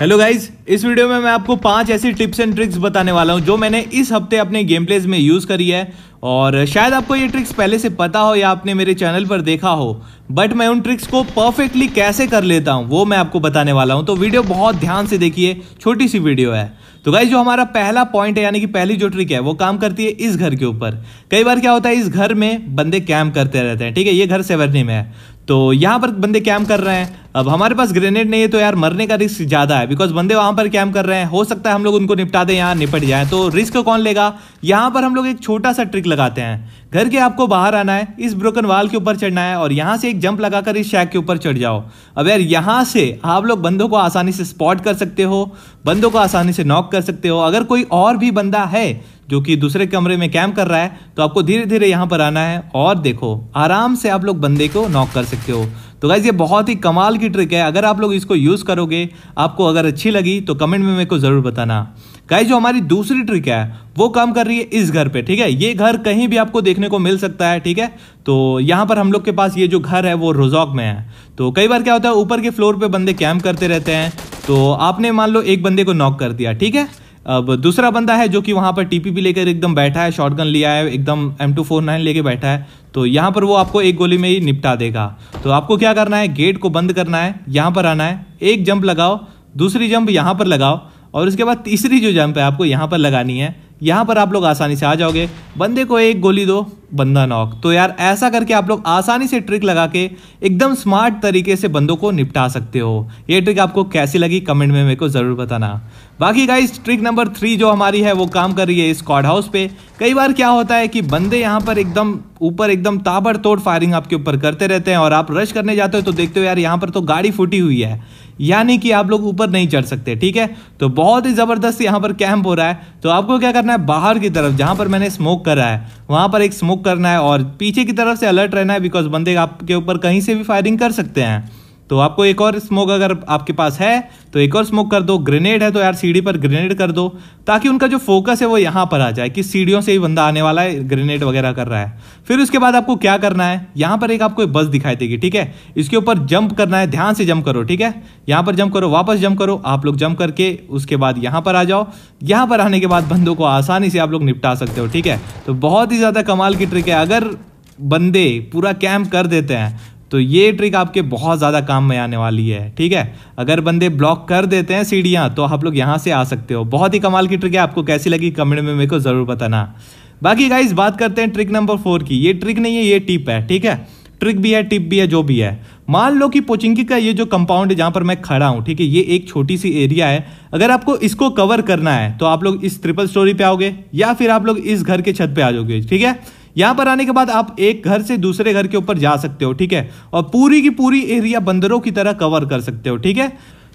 hello guys इस video में मैं आपको पांच ऐसी टिप्स एंड ट्रिक्स बताने वाला हूं जो मैंने इस हफ्ते अपने गेम प्लेज में यूज़ करी है और शायद आपको ये ट्रिक्स पहले से पता हो या आपने मेरे चैनल पर देखा हो बट मैं उन ट्रिक्स को परफेक्टली कैसे कर लेता हूं वो मैं आपको बताने वाला हूं तो वीडियो बहुत ध्यान से देखिए छोटी सी वीडियो है तो गाइज जो हमारा पहला पॉइंट है यानी कि पहली जो ट्रिक है वो काम करती है इस घर के ऊपर कई बार क्या होता है इस घर में बंदे कैम्प करते रहते हैं ठीक है ये घर सेवर्नी में है तो यहाँ पर बंदे कैम कर रहे हैं अब हमारे पास ग्रेनेड नहीं है तो यार मरने का रिस्क ज़्यादा है बिकॉज बंदे वहाँ पर कैम कर रहे हैं हो सकता है हम लोग उनको निपटा दें यहाँ निपट जाए तो रिस्क कौन लेगा यहाँ पर हम लोग एक छोटा सा ट्रिक लगाते हैं घर के आपको बाहर आना है इस ब्रोकन वाल के ऊपर चढ़ना है और यहाँ से एक जंप लगाकर इस शैक के ऊपर चढ़ जाओ अब यार यहाँ से आप लोग बंदों को आसानी से स्पॉट कर सकते हो बंदों को आसानी से नॉक कर सकते हो अगर कोई और भी बंदा है जो कि दूसरे कमरे में कैम्प कर रहा है तो आपको धीरे धीरे यहाँ पर आना है और देखो आराम से आप लोग बंदे को नॉक कर सकते हो तो गाइज ये बहुत ही कमाल की ट्रिक है अगर आप लोग इसको यूज़ करोगे आपको अगर अच्छी लगी तो कमेंट में मेरे को ज़रूर बताना गाइज जो हमारी दूसरी ट्रिक है वो काम कर रही है इस घर पे ठीक है ये घर कहीं भी आपको देखने को मिल सकता है ठीक है तो यहाँ पर हम लोग के पास ये जो घर है वो रोजॉक में है तो कई बार क्या होता है ऊपर के फ्लोर पर बंदे कैम्प करते रहते हैं तो आपने मान लो एक बंदे को नॉक कर दिया ठीक है अब दूसरा बंदा है जो कि वहाँ पर टीपीपी लेकर एकदम बैठा है शॉटगन लिया है एकदम एम टू फोर नाइन लेके बैठा है तो यहाँ पर वो आपको एक गोली में ही निपटा देगा तो आपको क्या करना है गेट को बंद करना है यहाँ पर आना है एक जंप लगाओ दूसरी जंप यहाँ पर लगाओ और उसके बाद तीसरी जो जंप है आपको यहाँ पर लगानी है यहाँ पर आप लोग आसानी से आ जाओगे बंदे को एक गोली दो बंदा नॉक तो यार ऐसा करके आप लोग आसानी से ट्रिक लगा के एकदम स्मार्ट तरीके से बंदों को निपटा सकते हो ये ट्रिक आपको कैसी लगी कमेंट में मेरे को ज़रूर बताना बाकी गाइस ट्रिक नंबर थ्री जो हमारी है वो काम कर रही है इस कॉड हाउस पे कई बार क्या होता है कि बंदे यहाँ पर एकदम ऊपर एकदम ताबड़तोड़ फायरिंग आपके ऊपर करते रहते हैं और आप रश करने जाते हो तो देखते हो यार यहाँ पर तो गाड़ी फूटी हुई है यानी कि आप लोग ऊपर नहीं चढ़ सकते ठीक है तो बहुत ही ज़बरदस्त यहाँ पर कैंप हो रहा है तो आपको क्या करना है बाहर की तरफ जहाँ पर मैंने स्मोक करा है वहाँ पर एक स्मोक करना है और पीछे की तरफ से अलर्ट रहना है बिकॉज बंदे आपके ऊपर कहीं से भी फायरिंग कर सकते हैं तो आपको एक और स्मोक अगर आपके पास है तो एक और स्मोक कर दो ग्रेनेड है तो यार सीढ़ी पर ग्रेनेड कर दो ताकि उनका जो फोकस है वो यहाँ पर आ जाए कि सीढ़ियों से ही बंदा आने वाला है ग्रेनेड वगैरह कर रहा है फिर उसके बाद आपको क्या करना है यहाँ पर एक आपको एक बस दिखाई देगी ठीक है इसके ऊपर जंप करना है ध्यान से जंप करो ठीक है यहाँ पर जंप करो वापस जंप करो आप लोग जंप करके उसके बाद यहाँ पर आ जाओ यहाँ पर आने के बाद बंदों को आसानी से आप लोग निपटा सकते हो ठीक है तो बहुत ही ज़्यादा कमाल की ट्रिक है अगर बंदे पूरा कैम्प कर देते हैं तो ये ट्रिक आपके बहुत ज़्यादा काम में आने वाली है ठीक है अगर बंदे ब्लॉक कर देते हैं सीढ़ियाँ तो आप लोग यहाँ से आ सकते हो बहुत ही कमाल की ट्रिक है आपको कैसी लगी कमेंट में मेरे को ज़रूर बताना बाकी गाइज बात करते हैं ट्रिक नंबर फोर की ये ट्रिक नहीं है ये टिप है ठीक है ट्रिक भी है टिप भी है जो भी है मान लो कि पोचिंकी का ये जो कंपाउंड है जहाँ पर मैं खड़ा हूँ ठीक है ये एक छोटी सी एरिया है अगर आपको इसको कवर करना है तो आप लोग इस ट्रिपल स्टोरी पे आओगे या फिर आप लोग इस घर के छत पे आ जाओगे ठीक है यहां पर आने के बाद आप एक घर से दूसरे घर के ऊपर जा सकते हो ठीक है और पूरी की पूरी एरिया बंदरों की तरह कवर कर सकते हो ठीक है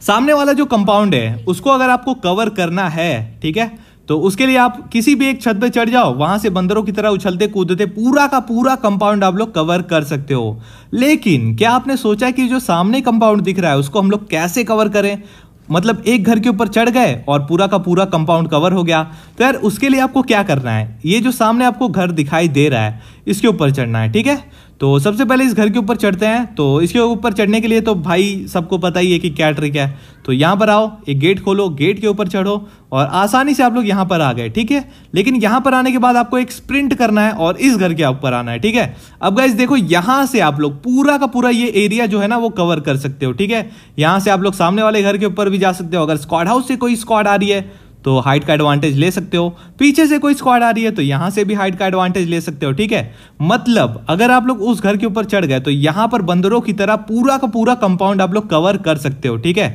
सामने वाला जो कंपाउंड है उसको अगर आपको कवर करना है ठीक है तो उसके लिए आप किसी भी एक छत पे चढ़ जाओ वहां से बंदरों की तरह उछलते कूदते पूरा का पूरा कंपाउंड आप लोग कवर कर सकते हो लेकिन क्या आपने सोचा कि जो सामने कंपाउंड दिख रहा है उसको हम लोग कैसे कवर करें मतलब एक घर के ऊपर चढ़ गए और पूरा का पूरा कंपाउंड कवर हो गया तो यार उसके लिए आपको क्या करना है ये जो सामने आपको घर दिखाई दे रहा है इसके ऊपर चढ़ना है ठीक है तो सबसे पहले इस घर के ऊपर चढ़ते हैं तो इसके ऊपर चढ़ने के लिए तो भाई सबको पता ही है कि क्या ट्रिक है तो यहाँ पर आओ एक गेट खोलो गेट के ऊपर चढ़ो और आसानी से आप लोग यहाँ पर आ गए ठीक है लेकिन यहाँ पर आने के बाद आपको एक स्प्रिंट करना है और इस घर के ऊपर आना है ठीक है अब गाइज देखो यहाँ से आप लोग पूरा का पूरा ये एरिया जो है ना वो कवर कर सकते हो ठीक है यहाँ से आप लोग सामने वाले घर के ऊपर भी जा सकते हो अगर स्क्वाड हाउस से कोई स्क्वाड आ रही है तो हाइट का एडवांटेज ले सकते हो पीछे से कोई स्क्वाड आ रही है तो यहां से भी हाइट का एडवांटेज ले सकते हो ठीक है मतलब अगर आप लोग उस घर के ऊपर चढ़ गए तो यहां पर बंदरों की तरह पूरा का पूरा कंपाउंड आप लोग कवर कर सकते हो ठीक है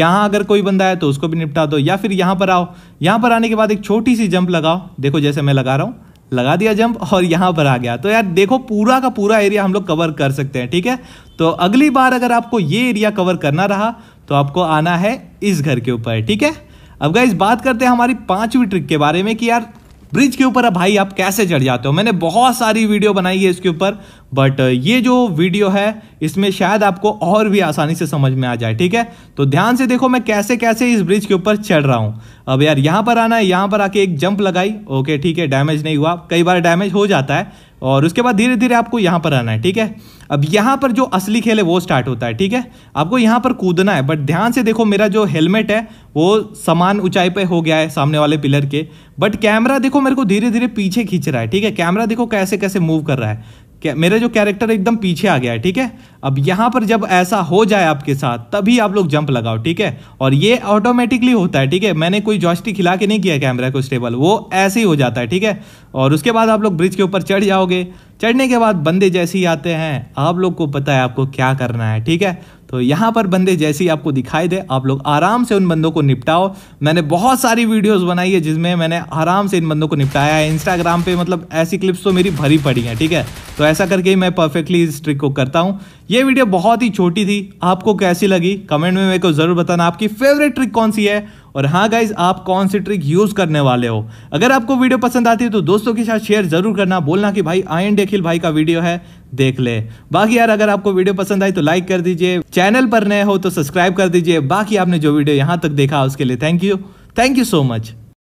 यहां अगर कोई बंदा है तो उसको भी निपटा दो या फिर यहां पर आओ यहां पर आने के बाद एक छोटी सी जंप लगाओ देखो जैसे मैं लगा रहा हूं लगा दिया जंप और यहां पर आ गया तो यार देखो पूरा का पूरा एरिया हम लोग कवर कर सकते हैं ठीक है तो अगली बार अगर आपको ये एरिया कवर करना रहा तो आपको आना है इस घर के ऊपर ठीक है अब गाइज बात करते हैं हमारी पांचवी ट्रिक के बारे में कि यार ब्रिज के ऊपर अब भाई आप कैसे चढ़ जाते हो मैंने बहुत सारी वीडियो बनाई है इसके ऊपर बट uh, ये जो वीडियो है इसमें शायद आपको और भी आसानी से समझ में आ जाए ठीक है तो ध्यान से देखो मैं कैसे कैसे इस ब्रिज के ऊपर चढ़ रहा हूँ अब यार यहाँ पर आना है यहाँ पर आके एक जंप लगाई ओके ठीक है डैमेज नहीं हुआ कई बार डैमेज हो जाता है और उसके बाद धीरे धीरे आपको यहाँ पर आना है ठीक है अब यहाँ पर जो असली खेल है वो स्टार्ट होता है ठीक है आपको यहाँ पर कूदना है बट ध्यान से देखो मेरा जो हेलमेट है वो समान ऊंचाई पे हो गया है सामने वाले पिलर के बट कैमरा देखो मेरे को धीरे धीरे पीछे खींच रहा है ठीक है कैमरा देखो कैसे कैसे मूव कर रहा है मेरा जो कैरेक्टर एकदम पीछे आ गया है ठीक है अब यहां पर जब ऐसा हो जाए आपके साथ तभी आप लोग जंप लगाओ ठीक है और ये ऑटोमेटिकली होता है ठीक है मैंने कोई जॉस्टिक खिला के नहीं किया कैमरा को स्टेबल वो ऐसे ही हो जाता है ठीक है और उसके बाद आप लोग ब्रिज के ऊपर चढ़ जाओगे चढ़ने के बाद बंदे जैसे ही आते हैं आप लोग को पता है आपको क्या करना है ठीक है तो यहाँ पर बंदे जैसे ही आपको दिखाई दे आप लोग आराम से उन बंदों को निपटाओ मैंने बहुत सारी वीडियोस बनाई है जिसमें मैंने आराम से इन बंदों को निपटाया है इंस्टाग्राम पे मतलब ऐसी क्लिप्स तो मेरी भरी पड़ी हैं ठीक है तो ऐसा करके ही मैं परफेक्टली इस ट्रिक को करता हूँ ये वीडियो बहुत ही छोटी थी आपको कैसी लगी कमेंट में मेरे को ज़रूर बताना आपकी फेवरेट ट्रिक कौन सी है और हाँ गाइज आप कौन सी ट्रिक यूज़ करने वाले हो अगर आपको वीडियो पसंद आती है तो दोस्तों के साथ शेयर जरूर करना बोलना कि भाई आयन डेखिल भाई का वीडियो है देख ले बाकी यार अगर आपको वीडियो पसंद आई तो लाइक कर दीजिए चैनल पर नए हो तो सब्सक्राइब कर दीजिए बाकी आपने जो वीडियो यहां तक देखा उसके लिए thank you thank you so much